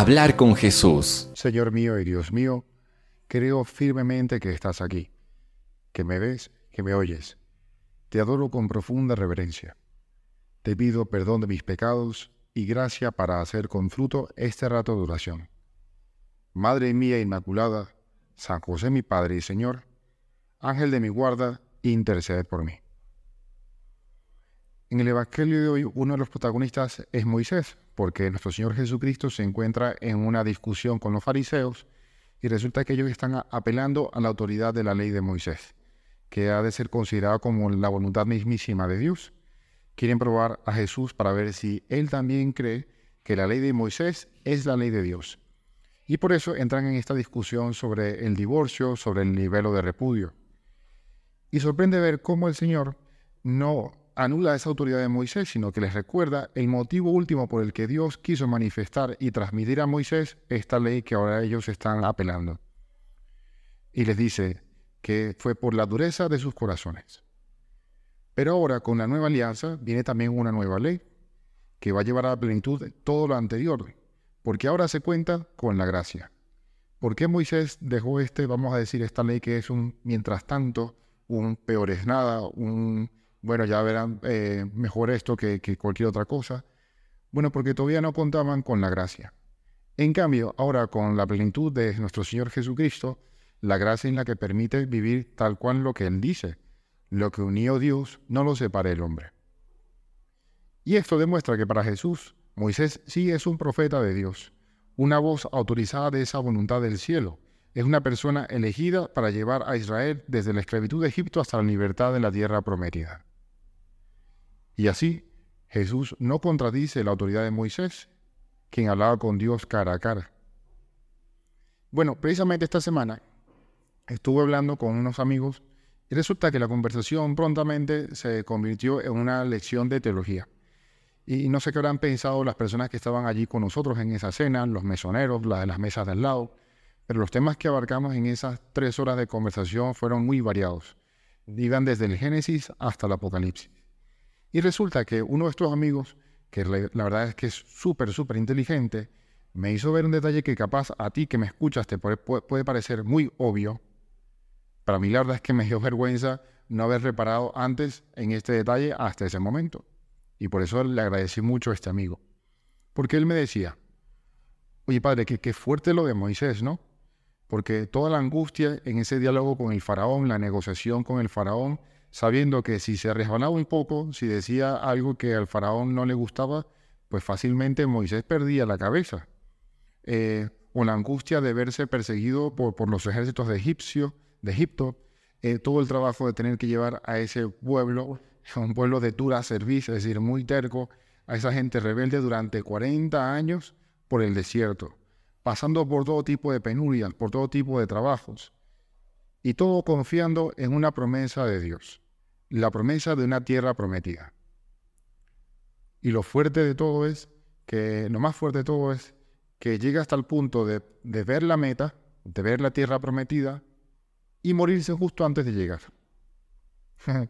hablar con Jesús. Señor mío y Dios mío, creo firmemente que estás aquí, que me ves, que me oyes. Te adoro con profunda reverencia. Te pido perdón de mis pecados y gracia para hacer con fruto este rato de oración. Madre mía Inmaculada, San José mi Padre y Señor, Ángel de mi guarda, intercede por mí. En el Evangelio de hoy uno de los protagonistas es Moisés, porque nuestro Señor Jesucristo se encuentra en una discusión con los fariseos y resulta que ellos están apelando a la autoridad de la ley de Moisés, que ha de ser considerada como la voluntad mismísima de Dios. Quieren probar a Jesús para ver si él también cree que la ley de Moisés es la ley de Dios. Y por eso entran en esta discusión sobre el divorcio, sobre el nivel de repudio. Y sorprende ver cómo el Señor no anula esa autoridad de Moisés, sino que les recuerda el motivo último por el que Dios quiso manifestar y transmitir a Moisés esta ley que ahora ellos están apelando. Y les dice que fue por la dureza de sus corazones. Pero ahora con la nueva alianza viene también una nueva ley que va a llevar a la plenitud todo lo anterior, porque ahora se cuenta con la gracia. ¿Por qué Moisés dejó este, vamos a decir, esta ley que es un mientras tanto, un peor es nada, un bueno, ya verán eh, mejor esto que, cualquier otra cosa. Bueno, porque todavía no contaban con la gracia. En cambio, ahora con la plenitud de nuestro Señor Jesucristo, la gracia es la que permite vivir tal cual lo que Él dice. Lo que unió Dios no lo separa el hombre. Y esto demuestra que para Jesús, Moisés sí es un profeta de Dios, una voz autorizada de esa voluntad del cielo. Es una persona elegida para llevar a Israel desde la esclavitud de Egipto hasta la libertad de la tierra prometida. Y así Jesús no contradice la autoridad de Moisés, quien hablaba con Dios cara a cara. Bueno, precisamente esta semana estuve hablando con unos amigos y resulta que la conversación prontamente se convirtió en una lección de teología. Y no sé qué habrán pensado las personas que estaban allí con nosotros en esa cena, los mesoneros, las de las mesas de al lado, pero los temas que abarcamos en esas tres horas de conversación fueron muy variados. Digan desde el Génesis hasta el Apocalipsis. Y resulta que uno de estos amigos, que la verdad es que es súper, súper inteligente, me hizo ver un detalle que capaz a ti que me escuchas te puede, parecer muy obvio. Para mí la verdad es que me dio vergüenza no haber reparado antes en este detalle hasta ese momento. Y por eso le agradecí mucho a este amigo. Porque él me decía, oye padre, qué, qué fuerte lo de Moisés, ¿no? Porque toda la angustia en ese diálogo con el faraón, la negociación con el faraón, sabiendo que si se resbalaba un poco, si decía algo que al faraón no le gustaba, pues fácilmente Moisés perdía la cabeza. Eh, o la angustia de verse perseguido por, los ejércitos de, Egipcio, de Egipto, eh, todo el trabajo de tener que llevar a ese pueblo, un pueblo de dura servicio, es decir, muy terco, a esa gente rebelde durante 40 años por el desierto, pasando por todo tipo de penurias, por todo tipo de trabajos y todo confiando en una promesa de Dios, la promesa de una tierra prometida. Y lo fuerte de todo es que, lo más fuerte de todo es que llega hasta el punto de, ver la meta, de ver la tierra prometida y morirse justo antes de llegar.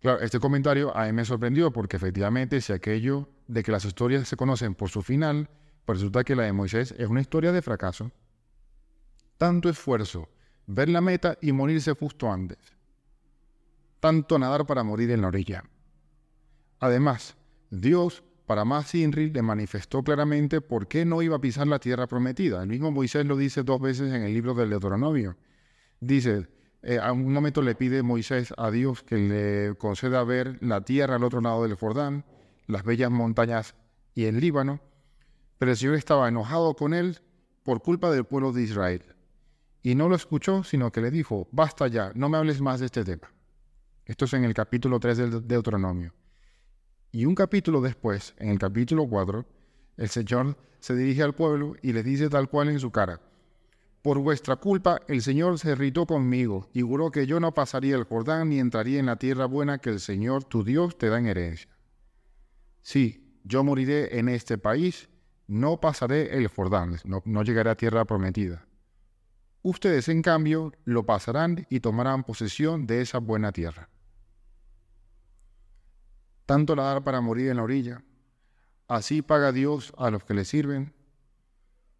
claro, este comentario a mí me sorprendió porque efectivamente si aquello de que las historias se conocen por su final, pues resulta que la de Moisés es una historia de fracaso. Tanto esfuerzo, ver la meta y morirse justo antes. Tanto nadar para morir en la orilla. Además, Dios para más Inri le manifestó claramente por qué no iba a pisar la tierra prometida. El mismo Moisés lo dice dos veces en el libro del Deuteronomio. Dice, eh, a un momento le pide Moisés a Dios que le conceda ver la tierra al otro lado del Jordán, las bellas montañas y el Líbano, pero el Señor estaba enojado con él por culpa del pueblo de Israel y no lo escuchó, sino que le dijo, basta ya, no me hables más de este tema. Esto es en el capítulo 3 del Deuteronomio. Y un capítulo después, en el capítulo 4, el Señor se dirige al pueblo y le dice tal cual en su cara, por vuestra culpa el Señor se irritó conmigo y juró que yo no pasaría el Jordán ni entraría en la tierra buena que el Señor tu Dios te da en herencia. Sí, yo moriré en este país, no pasaré el Jordán, no, no llegaré a tierra prometida. Ustedes, en cambio, lo pasarán y tomarán posesión de esa buena tierra. Tanto la dar para morir en la orilla. Así paga Dios a los que le sirven.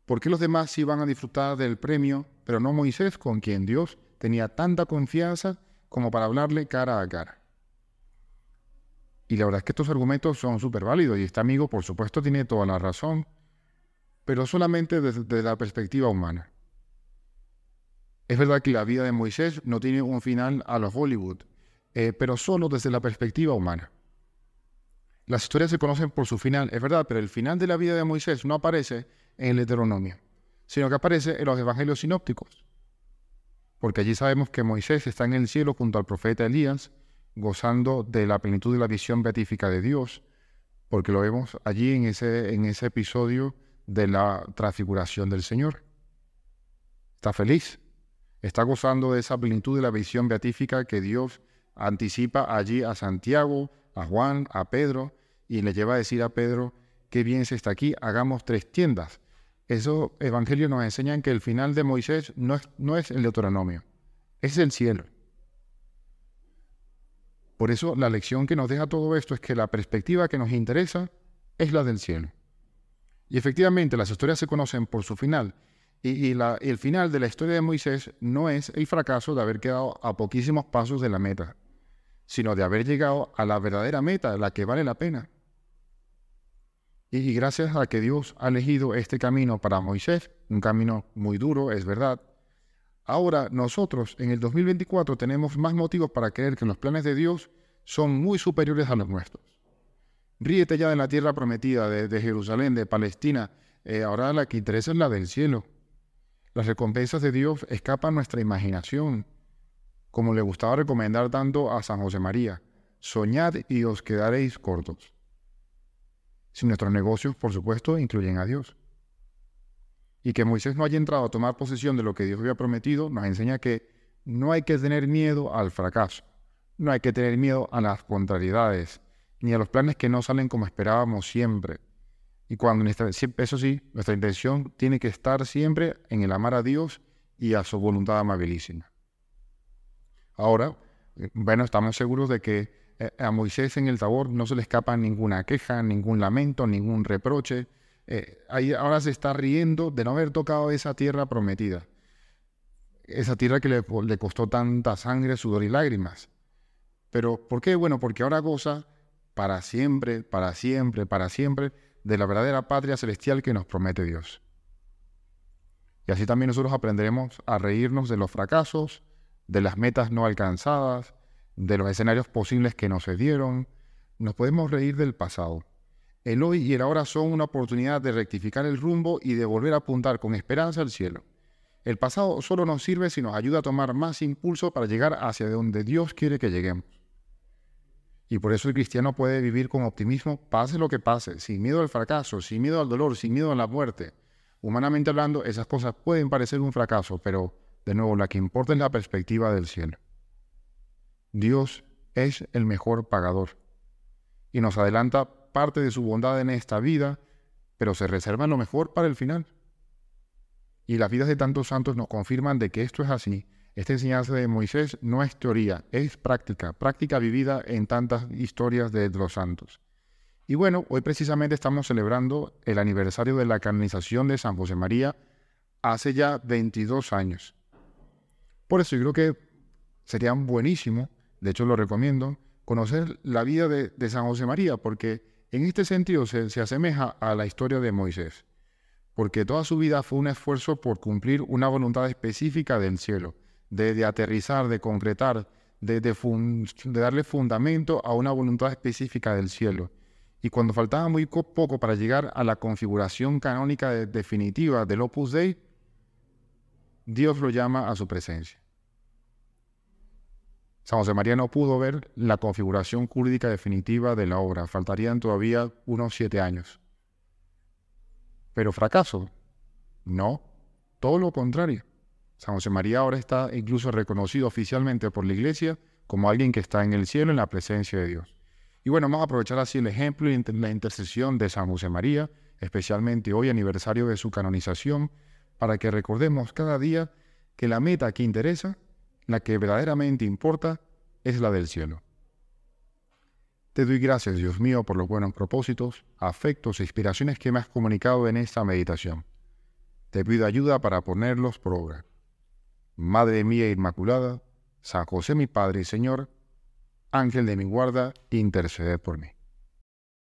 ¿Por qué los demás sí van a disfrutar del premio, pero no Moisés, con quien Dios tenía tanta confianza como para hablarle cara a cara? Y la verdad es que estos argumentos son súper válidos y este amigo, por supuesto, tiene toda la razón, pero solamente desde la perspectiva humana. Es verdad que la vida de Moisés no tiene un final a los Hollywood, eh, pero solo desde la perspectiva humana. Las historias se conocen por su final, es verdad, pero el final de la vida de Moisés no aparece en la Deuteronomio, sino que aparece en los Evangelios sinópticos. Porque allí sabemos que Moisés está en el cielo junto al profeta Elías, gozando de la plenitud de la visión beatífica de Dios, porque lo vemos allí en ese, en ese episodio de la transfiguración del Señor. Está feliz, está gozando de esa plenitud de la visión beatífica que Dios anticipa allí a Santiago, a Juan, a Pedro, y le lleva a decir a Pedro, que bien se está aquí, hagamos tres tiendas. Esos evangelios nos enseñan que el final de Moisés no es, no es el Deuteronomio, es el cielo. Por eso la lección que nos deja todo esto es que la perspectiva que nos interesa es la del cielo. Y efectivamente las historias se conocen por su final, y, el final de la historia de Moisés no es el fracaso de haber quedado a poquísimos pasos de la meta, sino de haber llegado a la verdadera meta, la que vale la pena. Y gracias a que Dios ha elegido este camino para Moisés, un camino muy duro, es verdad. Ahora nosotros en el 2024 tenemos más motivos para creer que los planes de Dios son muy superiores a los nuestros. Ríete ya de la tierra prometida, de, Jerusalén, de Palestina. Eh, ahora la que interesa es la del cielo. Las recompensas de Dios escapan a nuestra imaginación, como le gustaba recomendar tanto a San José María. Soñad y os quedaréis cortos. Si nuestros negocios, por supuesto, incluyen a Dios. Y que Moisés no haya entrado a tomar posesión de lo que Dios había prometido, nos enseña que no hay que tener miedo al fracaso, no hay que tener miedo a las contrariedades, ni a los planes que no salen como esperábamos siempre. Y cuando eso sí, nuestra intención tiene que estar siempre en el amar a Dios y a su voluntad amabilísima. Ahora, eh, bueno, estamos seguros de que eh, a Moisés en el Tabor no se le escapa ninguna queja, ningún lamento, ningún reproche. Eh, ahí ahora se está riendo de no haber tocado esa tierra prometida. Esa tierra que le costó tanta sangre, sudor y lágrimas. Pero ¿por qué? Bueno, porque ahora goza para siempre, para siempre, para siempre de la verdadera patria celestial que nos promete Dios. Y así también nosotros aprenderemos a reírnos de los fracasos, de las metas no alcanzadas, de los escenarios posibles que no se dieron. Nos podemos reír del pasado. El hoy y el ahora son una oportunidad de rectificar el rumbo y de volver a apuntar con esperanza al cielo. El pasado solo nos sirve si nos ayuda a tomar más impulso para llegar hacia donde Dios quiere que lleguemos. Y por eso el cristiano puede vivir con optimismo, pase lo que pase, sin miedo al fracaso, sin miedo al dolor, sin miedo a la muerte. Humanamente hablando, esas cosas pueden parecer un fracaso, pero de nuevo, la que importa es la perspectiva del cielo. Dios es el mejor pagador y nos adelanta parte de su bondad en esta vida, pero se reserva lo mejor para el final. Y las vidas de tantos santos nos confirman de que esto es así esta enseñanza de Moisés no es teoría, es práctica, práctica vivida en tantas historias de los santos. Y bueno, hoy precisamente estamos celebrando el aniversario de la canonización de San José María hace ya 22 años. Por eso yo creo que sería buenísimo, de hecho lo recomiendo, conocer la vida de, San José María, porque en este sentido se asemeja a la historia de Moisés, porque toda su vida fue un esfuerzo por cumplir una voluntad específica del cielo de, aterrizar, de concretar, de, darle fundamento a una voluntad específica del cielo. Y cuando faltaba muy poco para llegar a la configuración canónica definitiva del Opus Dei, Dios lo llama a su presencia. San José María no pudo ver la configuración cúrdica definitiva de la obra. Faltarían todavía unos siete años. Pero fracaso. No, todo lo contrario. San José María ahora está incluso reconocido oficialmente por la iglesia como alguien que está en el cielo en la presencia de Dios. Y bueno, vamos a aprovechar así el ejemplo y la intercesión de San José María, especialmente hoy aniversario de su canonización, para que recordemos cada día que la meta que interesa, la que verdaderamente importa, es la del cielo. Te doy gracias, Dios mío, por los buenos propósitos, afectos e inspiraciones que me has comunicado en esta meditación. Te pido ayuda para ponerlos por obra. Madre mía Inmaculada, San José mi Padre y Señor, Ángel de mi guarda, intercede por mí.